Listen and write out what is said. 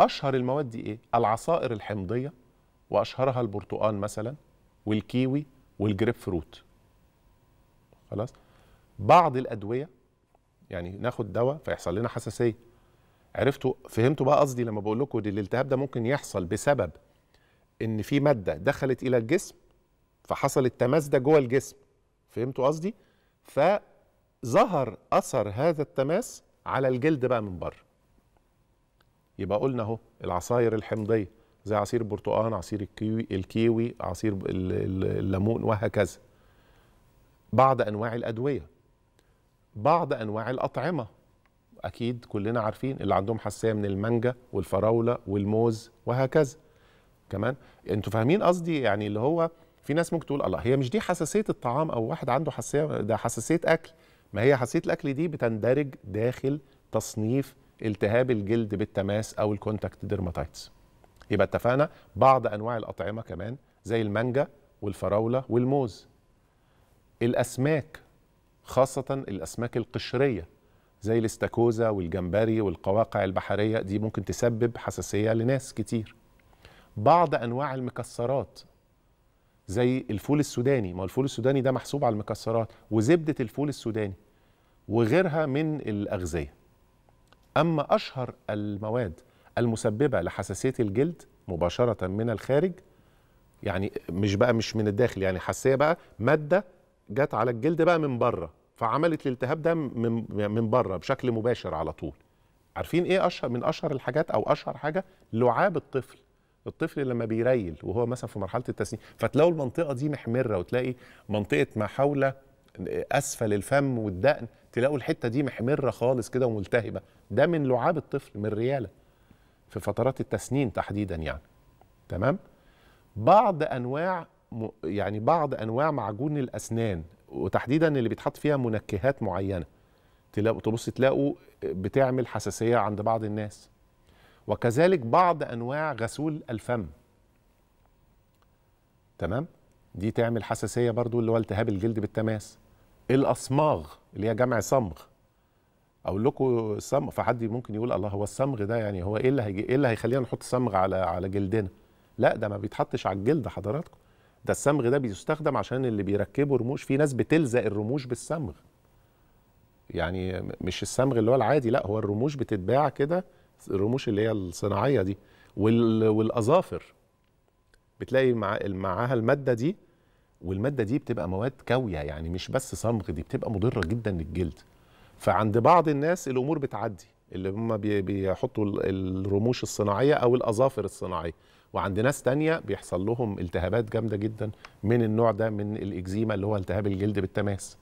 اشهر المواد دي ايه العصائر الحمضيه واشهرها البرتقال مثلا والكيوي والجريب فروت خلاص بعض الادويه يعني ناخد دواء فيحصل لنا حساسيه عرفتوا فهمتوا بقى قصدي لما بقول لكم الالتهاب ده ممكن يحصل بسبب ان في ماده دخلت الى الجسم فحصل التماس ده جوه الجسم فهمتوا قصدي فظهر اثر هذا التماس على الجلد بقى من بره يبقى قلنا اهو العصاير الحمضيه زي عصير البرتقال عصير الكيوي الكيوي عصير الليمون وهكذا بعض انواع الادويه بعض انواع الاطعمه اكيد كلنا عارفين اللي عندهم حساسيه من المانجا والفراوله والموز وهكذا كمان انتوا فاهمين قصدي يعني اللي هو في ناس ممكن تقول الله هي مش دي حساسيه الطعام او واحد عنده حساسيه ده حساسيه اكل ما هي حساسيه الاكل دي بتندرج داخل تصنيف التهاب الجلد بالتماس او الكونتاكت ديرماتايتس يبقى اتفقنا بعض انواع الاطعمه كمان زي المانجا والفراوله والموز الاسماك خاصه الاسماك القشريه زي الاستاكوزا والجمبري والقواقع البحريه دي ممكن تسبب حساسيه لناس كتير بعض انواع المكسرات زي الفول السوداني ما الفول السوداني ده محسوب على المكسرات وزبده الفول السوداني وغيرها من الاغذيه أما أشهر المواد المسببة لحساسية الجلد مباشرة من الخارج يعني مش بقى مش من الداخل يعني حساسية بقى مادة جت على الجلد بقى من بره فعملت الالتهاب ده من من بره بشكل مباشر على طول عارفين ايه اشهر من اشهر الحاجات او اشهر حاجه لعاب الطفل الطفل لما بيريل وهو مثلا في مرحله التسنين فتلاقوا المنطقه دي محمره وتلاقي منطقه ما حول اسفل الفم والدقن تلاقوا الحته دي محمره خالص كده وملتهبه ده من لعاب الطفل من الرياله في فترات التسنين تحديدا يعني تمام بعض انواع يعني بعض انواع معجون الاسنان وتحديدا اللي بيتحط فيها منكهات معينه تلاقوا تبص تلاقوا بتعمل حساسيه عند بعض الناس وكذلك بعض انواع غسول الفم تمام دي تعمل حساسيه برضو اللي هو التهاب الجلد بالتماس الاصماغ اللي هي جمع صمغ اقول لكم صمغ فحد ممكن يقول الله هو الصمغ ده يعني هو ايه اللي هيجي ايه اللي هيخلينا نحط صمغ على على جلدنا لا ده ما بيتحطش على الجلد حضراتكم ده الصمغ ده بيستخدم عشان اللي بيركبوا رموش في ناس بتلزق الرموش بالصمغ يعني مش الصمغ اللي هو العادي لا هو الرموش بتتباع كده الرموش اللي هي الصناعيه دي والاظافر بتلاقي مع معاها الماده دي والماده دي بتبقى مواد كاويه يعني مش بس صمغ دي بتبقى مضره جدا للجلد فعند بعض الناس الامور بتعدي اللي هم بيحطوا الرموش الصناعيه او الاظافر الصناعيه وعند ناس تانية بيحصل لهم التهابات جامده جدا من النوع ده من الاكزيما اللي هو التهاب الجلد بالتماس